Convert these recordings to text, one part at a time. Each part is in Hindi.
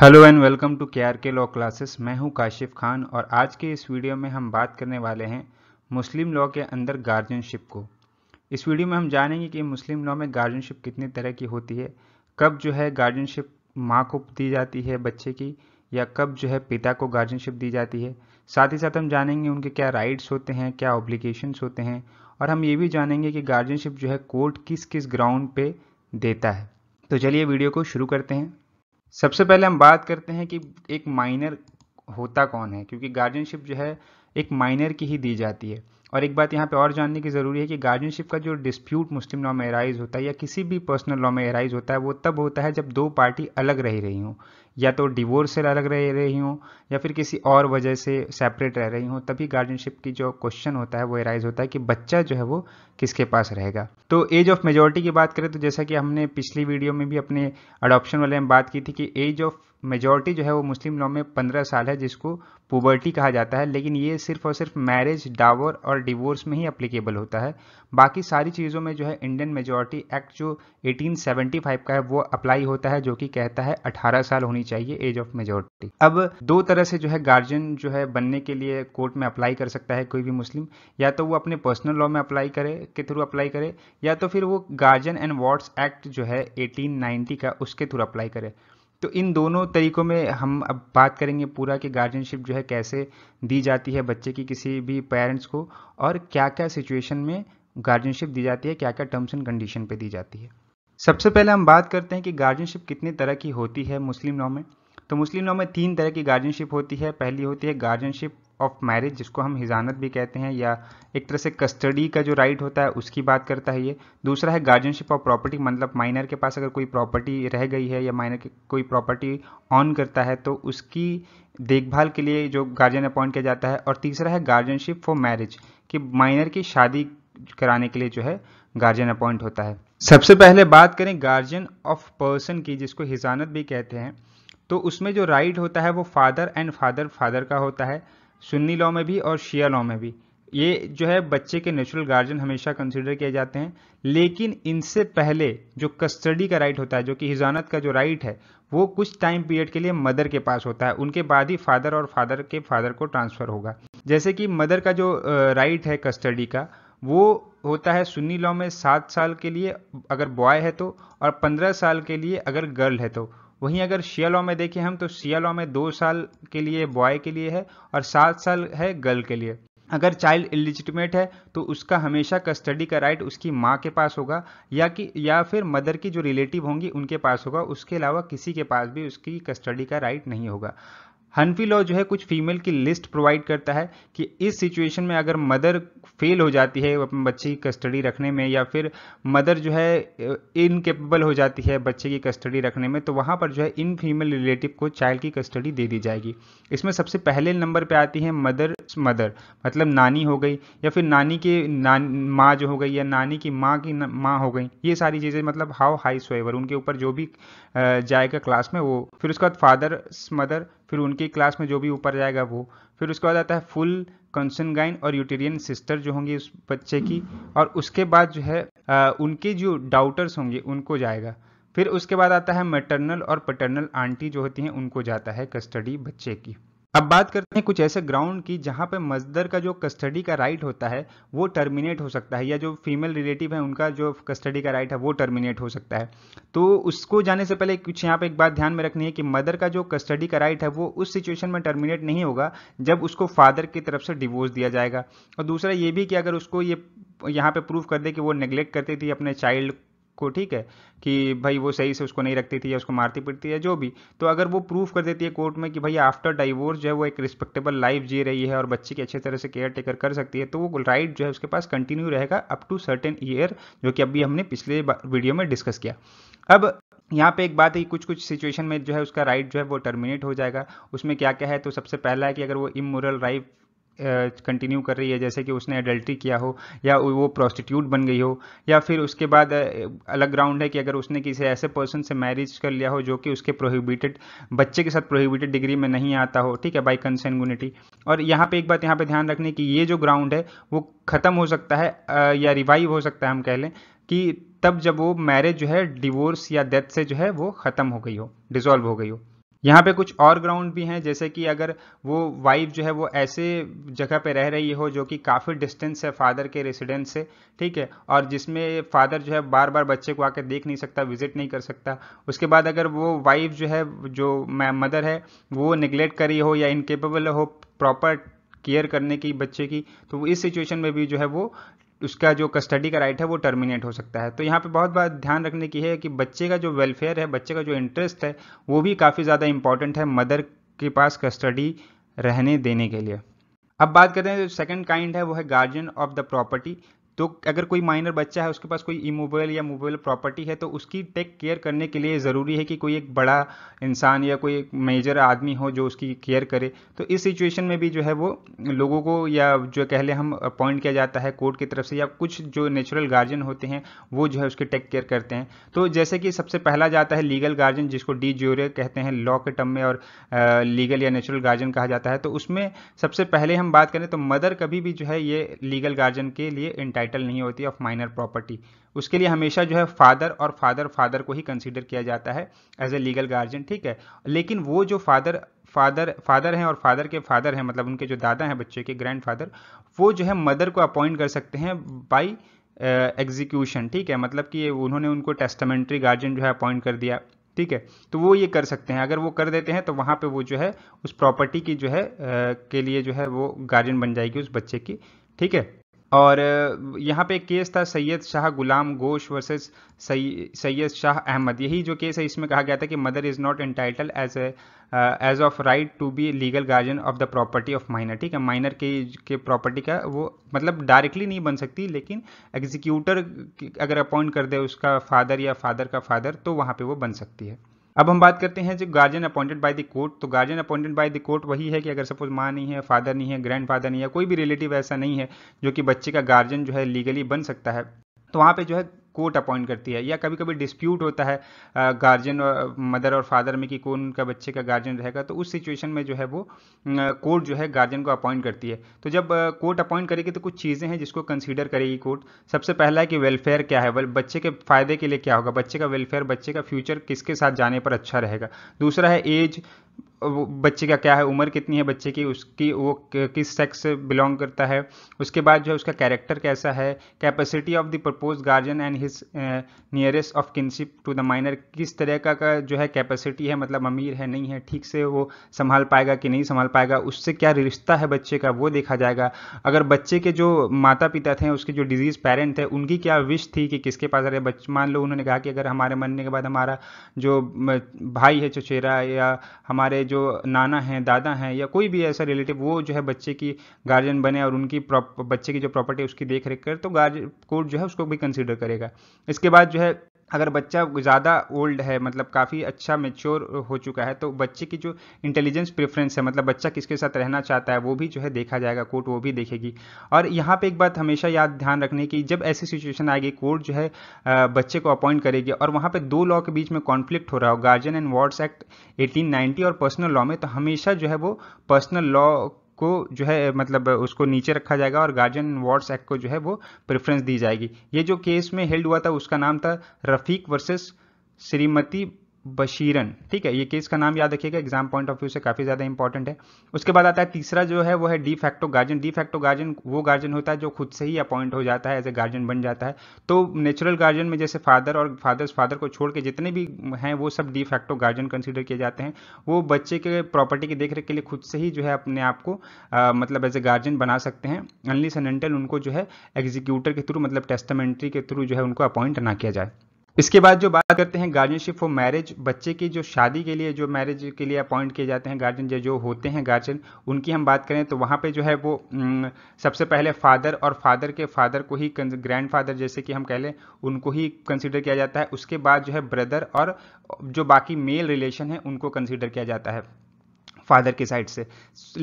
hello and welcome to K R K law classes मैं हूं काशिफ खान और आज के इस वीडियो में हम बात करने वाले हैं मुस्लिम लॉ के अंदर गार्जियनशिप को इस वीडियो में हम जानेंगे कि मुस्लिम लॉ में गार्जियनशिप कितने तरह की होती है कब जो है गार्जियनशिप माँ को दी जाती है बच्चे की या कब जो है पिता को गार्जियनशिप दी जाती है साथ ही साथ हम जानेंगे उनके क्या राइट्स होते हैं क्या ऑब्लिगेशंस होते हैं और हम ये भी जानेंगे कि गार्जियनशिप जो है कोर्ट किस किस ग्राउंड पे देता है तो चलिए वीडियो को शुरू करते हैं सबसे पहले हम बात करते हैं कि एक माइनर होता कौन है क्योंकि गार्जियनशिप जो है एक माइनर की ही दी जाती है और एक बात यहाँ पे और जानने की ज़रूरी है कि गार्जियनशिप का जो डिस्प्यूट मुस्लिम लॉ में एराइज होता है या किसी भी पर्सनल लॉ में एराइज होता है वो तब होता है जब दो पार्टी अलग रह रही हों या तो डिवोर्स से अलग रह रही हों या फिर किसी और वजह से सेपरेट रह रही हों तभी गार्जियनशिप की जो क्वेश्चन होता है वो एराइज होता है कि बच्चा जो है वो किसके पास रहेगा तो एज ऑफ मेजोरिटी की बात करें तो जैसा कि हमने पिछली वीडियो में भी अपने अडॉप्शन वाले में बात की थी कि एज ऑफ मेजोरिटी जो है वो मुस्लिम लॉ में पंद्रह साल है जिसको पुबर्टी कहा जाता है लेकिन ये सिर्फ और सिर्फ मैरिज डावर और डिवोर्स में ही अप्लीकेबल होता है बाकी सारी चीज़ों में जो है इंडियन मेजॉरिटी एक्ट जो 1875 का है वो अप्लाई होता है जो कि कहता है 18 साल होनी चाहिए एज ऑफ मेजॉरिटी अब दो तरह से जो है गार्जियन जो है बनने के लिए कोर्ट में अप्लाई कर सकता है कोई भी मुस्लिम या तो वो अपने पर्सनल लॉ में अप्लाई करे के थ्रू अप्लाई करे या तो फिर वो गार्जियन एंड वार्ड्स एक्ट जो है एटीन का उसके थ्रू अप्लाई करे तो इन दोनों तरीक़ों में हम अब बात करेंगे पूरा कि गार्जियनशिप जो है कैसे दी जाती है बच्चे की किसी भी पेरेंट्स को और क्या क्या सिचुएशन में गार्जियनशिप दी जाती है क्या क्या टर्म्स एंड कंडीशन पे दी जाती है सबसे पहले हम बात करते हैं कि गार्जियनशिप कितने तरह की होती है मुस्लिम लॉ में तो मुस्लिम लॉ में तीन तरह की गार्जियनशिप होती है पहली होती है गार्जियनशिप ऑफ मैरिज जिसको हम हिजानत भी कहते हैं या एक तरह से कस्टडी का जो राइट होता है उसकी बात करता है ये दूसरा है गार्जियनशिप ऑफ प्रॉपर्टी मतलब माइनर के पास अगर कोई प्रॉपर्टी रह गई है या माइनर की कोई प्रॉपर्टी ऑन करता है तो उसकी देखभाल के लिए जो गार्जियन अपॉइंट किया जाता है और तीसरा है गार्जियनशिप फॉर मैरिज कि माइनर की शादी कराने के लिए जो है गार्जियन अपॉइंट होता है सबसे पहले बात करें गार्जियन ऑफ पर्सन की जिसको हिजानत भी कहते हैं तो उसमें जो राइट होता है वो फादर एंड फादर फादर का होता है सुन्नी लॉ में भी और शिया लॉ में भी ये जो है बच्चे के नेचुरल गार्जियन हमेशा कंसिडर किए जाते हैं लेकिन इनसे पहले जो कस्टडी का राइट होता है जो कि हिजानत का जो राइट है वो कुछ टाइम पीरियड के लिए मदर के पास होता है उनके बाद ही फादर और फादर के फादर को ट्रांसफ़र होगा जैसे कि मदर का जो राइट है कस्टडी का वो होता है सुन्नी लॉ में सात साल के लिए अगर बॉय है तो और पंद्रह साल के लिए अगर गर्ल है तो वहीं अगर शियालॉ में देखें हम तो शियालॉ में दो साल के लिए बॉय के लिए है और सात साल है गर्ल के लिए अगर चाइल्ड इलिजिटमेट है तो उसका हमेशा कस्टडी का राइट उसकी माँ के पास होगा या कि या फिर मदर की जो रिलेटिव होंगी उनके पास होगा उसके अलावा किसी के पास भी उसकी कस्टडी का राइट नहीं होगा हनफी लॉ जो है कुछ फीमेल की लिस्ट प्रोवाइड करता है कि इस सिचुएशन में अगर मदर फेल हो जाती है अपने बच्चे की कस्टडी रखने में या फिर मदर जो है इनकेपेबल हो जाती है बच्चे की कस्टडी रखने में तो वहाँ पर जो है इन फीमेल रिलेटिव को चाइल्ड की कस्टडी दे दी जाएगी इसमें सबसे पहले नंबर पर आती है मदर मदर मतलब नानी हो गई या फिर नानी के नान माँ जो हो गई या नानी की माँ की माँ हो गई ये सारी चीज़ें मतलब हाउ हाई सोएवर उनके ऊपर जो भी जाएगा क्लास में वो फिर उसके बाद फादर मदर फिर उनकी क्लास में जो भी ऊपर जाएगा वो फिर उसके बाद आता है फुल कंसनगाइन और यूटेरियन सिस्टर जो होंगी उस बच्चे की और उसके बाद जो है उनके जो डाउटर्स होंगे उनको जाएगा फिर उसके बाद आता है मैटरनल और पटर्नल आंटी जो होती हैं उनको जाता है कस्टडी बच्चे की अब बात करते हैं कुछ ऐसे ग्राउंड की जहाँ पे मजदर का जो कस्टडी का राइट होता है वो टर्मिनेट हो सकता है या जो फीमेल रिलेटिव है उनका जो कस्टडी का राइट है वो टर्मिनेट हो सकता है तो उसको जाने से पहले कुछ यहाँ पे एक बात ध्यान में रखनी है कि मदर का जो कस्टडी का राइट है वो उस सिचुएशन में टर्मिनेट नहीं होगा जब उसको फादर की तरफ से डिवोर्स दिया जाएगा और दूसरा ये भी कि अगर उसको ये यहाँ पे प्रूव कर दे कि वो नेग्लेक्ट करती थी अपने चाइल्ड को ठीक है कि भाई वो सही से उसको नहीं रखती थी या उसको मारती पीटती है जो भी तो अगर वो प्रूव कर देती है कोर्ट में कि भाई आफ्टर डाइवोर्स जो है वो एक रिस्पेक्टेबल लाइफ जी रही है और बच्चे की अच्छे तरह से केयर टेकर कर सकती है तो वो राइट जो है उसके पास कंटिन्यू रहेगा अप टू सर्टेन ईयर जो कि अभी हमने पिछले वीडियो में डिस्कस किया अब यहाँ पे एक बात है कुछ कुछ सिचुएशन में जो है उसका राइट जो है वो टर्मिनेट हो जाएगा उसमें क्या क्या है तो सबसे पहला है कि अगर वो इमोरल राइट कंटिन्यू कर रही है जैसे कि उसने एडल्ट्री किया हो या वो प्रोस्टिट्यूट बन गई हो या फिर उसके बाद अलग ग्राउंड है कि अगर उसने किसी ऐसे पर्सन से मैरिज कर लिया हो जो कि उसके प्रोहिबिटेड बच्चे के साथ प्रोहिबिटेड डिग्री में नहीं आता हो ठीक है बाई कंसेंगुनिटी और यहाँ पे एक बात यहाँ पे ध्यान रखने की ये जो ग्राउंड है वो ख़त्म हो सकता है या रिवाइव हो सकता है हम कह लें कि तब जब वो मैरिज जो है डिवोर्स या डेथ से जो है वो ख़त्म हो गई हो डिज़ोल्व हो गई हो यहाँ पे कुछ और ग्राउंड भी हैं जैसे कि अगर वो वाइफ जो है वो ऐसे जगह पे रह रही हो जो कि काफ़ी डिस्टेंस है फादर के रेसिडेंस से ठीक है और जिसमें फादर जो है बार बार बच्चे को आकर देख नहीं सकता विजिट नहीं कर सकता उसके बाद अगर वो वाइफ जो है जो मदर है वो निगलेक्ट करी हो या इनकेपेबल हो प्रॉपर केयर करने की बच्चे की तो इस सिचुएशन में भी जो है वो उसका जो कस्टडी का राइट है वो टर्मिनेट हो सकता है तो यहाँ पे बहुत बात ध्यान रखने की है कि बच्चे का जो वेलफेयर है बच्चे का जो इंटरेस्ट है वो भी काफ़ी ज़्यादा इंपॉर्टेंट है मदर के पास कस्टडी रहने देने के लिए अब बात करते हैं जो सेकंड काइंड है वो है गार्जियन ऑफ द प्रॉपर्टी तो अगर कोई माइनर बच्चा है उसके पास कोई इमूवेबल या मोबाइल प्रॉपर्टी है तो उसकी टेक केयर करने के लिए ज़रूरी है कि कोई एक बड़ा इंसान या कोई एक मेजर आदमी हो जो उसकी केयर करे तो इस सिचुएशन में भी जो है वो लोगों को या जो कह लें हम अपॉइंट किया जाता है कोर्ट की तरफ से या कुछ जो नेचुरल गार्जियन होते हैं वो जो है उसकी टेक केयर करते हैं तो जैसे कि सबसे पहला जाता है लीगल गार्जियन जिसको डी ज्योरे कहते हैं लॉ के टर्म में और लीगल या नेचुरल गार्जियन कहा जाता है तो उसमें सबसे पहले हम बात करें तो मदर कभी भी जो है ये लीगल गार्जियन के लिए इंटाइट टाइटल नहीं होती ऑफ माइनर प्रॉपर्टी उसके लिए हमेशा जो है फादर और फादर फादर को ही कंसिडर किया जाता है एज ए लीगल गार्जियन ठीक है लेकिन वो जो फादर फादर फादर हैं और फादर के फादर हैं मतलब उनके जो दादा हैं बच्चे के ग्रैंड फादर वो जो है मदर को अपॉइंट कर सकते हैं बाई एग्जीक्यूशन ठीक है मतलब कि उन्होंने उनको टेस्टामेंट्री गार्जियन जो है अपॉइंट कर दिया ठीक है तो वो ये कर सकते हैं अगर वो कर देते हैं तो वहाँ पे वो जो है उस प्रॉपर्टी की जो है आ, के लिए जो है वो गार्जियन बन जाएगी उस बच्चे की ठीक है और यहाँ पे केस था सैयद शाह गुलाम गोश वर्सेस सैयद शाह अहमद यही जो केस है इसमें कहा गया था कि mother is not entitled as as of right to be legal guardian of the property of minor ठीक है माइनर के के प्रॉपर्टी का वो मतलब डायरेक्टली नहीं बन सकती लेकिन एग्जीक्यूटर अगर अपॉइंट कर दे उसका फादर या फादर का फादर तो वहाँ पर वो बन सकती है अब हम बात करते हैं जो guardian appointed by the court तो guardian appointed by the court वही है कि अगर सपोज माँ नहीं है फादर नहीं है ग्रैंड फादर नहीं है कोई भी रिलेटिव ऐसा नहीं है जो कि बच्चे का गार्जियन जो है लीगली बन सकता है तो वहाँ पे जो है कोर्ट अपॉइंट करती है या कभी कभी डिस्प्यूट होता है गार्जियन मदर और फादर में कि कौन उनका बच्चे का गार्जियन रहेगा तो उस सिचुएशन में जो है वो कोर्ट जो है गार्जियन को अपॉइंट करती है तो जब कोर्ट अपॉइंट करेगी तो कुछ चीज़ें हैं जिसको कंसिडर करेगी कोर्ट सबसे पहला है कि वेलफेयर क्या है बच्चे के फ़ायदे के लिए क्या होगा बच्चे का वेलफेयर बच्चे का फ्यूचर किसके साथ जाने पर अच्छा रहेगा दूसरा है एज बच्चे का क्या है उम्र कितनी है बच्चे की उसकी वो किस सेक्स से बिलोंग करता है उसके बाद जो है उसका कैरेक्टर कैसा है capacity of the propose guardian and his nearest of kinship to the minor किस तरह का, का जो है कैपेसिटी है मतलब अमीर है नहीं है ठीक से वो संभाल पाएगा कि नहीं संभाल पाएगा उससे क्या रिश्ता है बच्चे का वो देखा जाएगा अगर बच्चे के जो माता पिता थे उसके जो डिजीज़ पेरेंट थे उनकी क्या विश थी कि किसके पास अरे बच्चे मान लो उन्होंने कहा कि अगर हमारे मरने के बाद हमारा जो भाई है चचेरा या हमारे जो जो नाना हैं दादा हैं या कोई भी ऐसा रिलेटिव वो जो है बच्चे की गार्जियन बने और उनकी बच्चे की जो प्रॉपर्टी उसकी देख रेख करे तो कोर्ट जो है उसको भी कंसिडर करेगा इसके बाद जो है अगर बच्चा ज़्यादा ओल्ड है मतलब काफ़ी अच्छा मेच्योर हो चुका है तो बच्चे की जो इंटेलिजेंस प्रेफरेंस है मतलब बच्चा किसके साथ रहना चाहता है वो भी जो है देखा जाएगा कोर्ट वो भी देखेगी और यहाँ पे एक बात हमेशा याद ध्यान रखने की जब ऐसी सिचुएशन आएगी कोर्ट जो है बच्चे को अपॉइंट करेगी और वहाँ पर दो लॉ के बीच में कॉन्फ्लिक्ट हो रहा हो guardian and wards act eighteen और पर्सनल लॉ में तो हमेशा जो है वो पर्सनल लॉ को जो है मतलब उसको नीचे रखा जाएगा और गार्जियन वार्ड्स एक्ट को जो है वो प्रेफरेंस दी जाएगी ये जो केस में हेल्ड हुआ था उसका नाम था रफीक वर्सेस श्रीमती बशीरन ठीक है ये केस का नाम याद रखिएगा एग्जाम पॉइंट ऑफ व्यू से काफ़ी ज़्यादा इंपॉर्टेंट है उसके बाद आता है तीसरा जो है वो है de facto guardian de facto guardian वो गार्जियन होता है जो खुद से ही अपॉइंट हो जाता है एज ए गार्जियन बन जाता है तो नेचुरल गार्जियन में जैसे फादर और फादर्स फादर को छोड़ के जितने भी हैं वो सब डी फैक्टो गार्जियन कंसिडर किए जाते हैं वो बच्चे के प्रॉपर्टी की देख के लिए खुद से ही जो है अपने आप को मतलब एज ए गार्जियन बना सकते हैं अनलिस एंड उनको जो है एग्जीक्यूटर के थ्रू मतलब टेस्टमेंट्री के थ्रू जो है उनको अपॉइंट ना किया जाए इसके बाद जो बात करते हैं गार्जियनशिप फॉर मैरिज बच्चे की जो शादी के लिए जो मैरिज के लिए अपॉइंट किए जाते हैं गार्जियन जो जो होते हैं गार्जियन उनकी हम बात करें तो वहाँ पे जो है वो सबसे पहले फादर और फादर के फादर को ही ग्रैंड फादर जैसे कि हम कह लें उनको ही कंसिडर किया जाता है उसके बाद जो है ब्रदर और जो बाकी मेल रिलेशन है उनको कंसिडर किया जाता है फादर की साइड से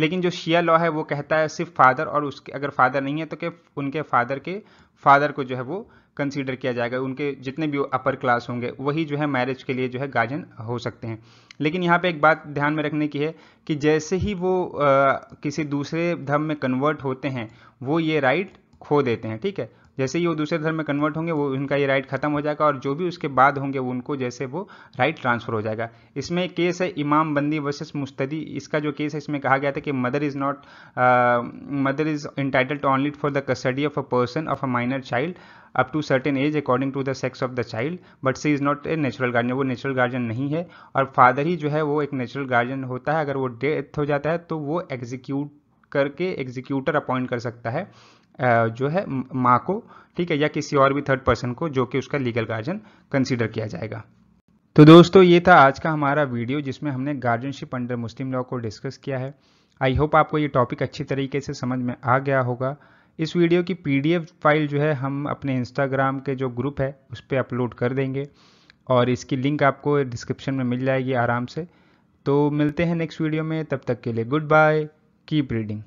लेकिन जो शिया लॉ है वो कहता है सिर्फ फादर और उसके अगर फादर नहीं है तो के उनके फादर के फादर को जो है वो कंसीडर किया जाएगा उनके जितने भी अपर क्लास होंगे वही जो है मैरिज के लिए जो है गार्जियन हो सकते हैं लेकिन यहाँ पे एक बात ध्यान में रखने की है कि जैसे ही वो आ, किसी दूसरे धर्म में कन्वर्ट होते हैं वो ये राइट खो देते हैं ठीक है जैसे ही वो दूसरे धर्म में कन्वर्ट होंगे वो उनका ये राइट ख़त्म हो जाएगा और जो भी उसके बाद होंगे उनको जैसे वो राइट ट्रांसफ़र हो जाएगा इसमें एक केस है इमाम बंदी वर्सेस मुस्तदी इसका जो केस है इसमें कहा गया था कि mother is not mother is entitled to only for the custody of a person of a minor child up to certain age according to the sex of the child but she is not a natural guardian वो नेचुरल गार्जियन नहीं है और फादर ही जो है वो एक नेचुरल गार्जियन होता है अगर वो डेथ हो जाता है तो वो एग्जीक्यूट करके एग्जीक्यूटर अपॉइंट कर सकता है जो है माँ को ठीक है या किसी और भी थर्ड पर्सन को जो कि उसका लीगल गार्जियन कंसिडर किया जाएगा तो दोस्तों ये था आज का हमारा वीडियो जिसमें हमने गार्जियनशिप अंडर मुस्लिम लॉ को डिस्कस किया है आई होप आपको ये टॉपिक अच्छी तरीके से समझ में आ गया होगा इस वीडियो की पीडीएफ फाइल जो है हम अपने इंस्टाग्राम के जो ग्रुप है उस पर अपलोड कर देंगे और इसकी लिंक आपको डिस्क्रिप्शन में मिल जाएगी आराम से तो मिलते हैं नेक्स्ट वीडियो में तब तक के लिए गुड बाय कीप रीडिंग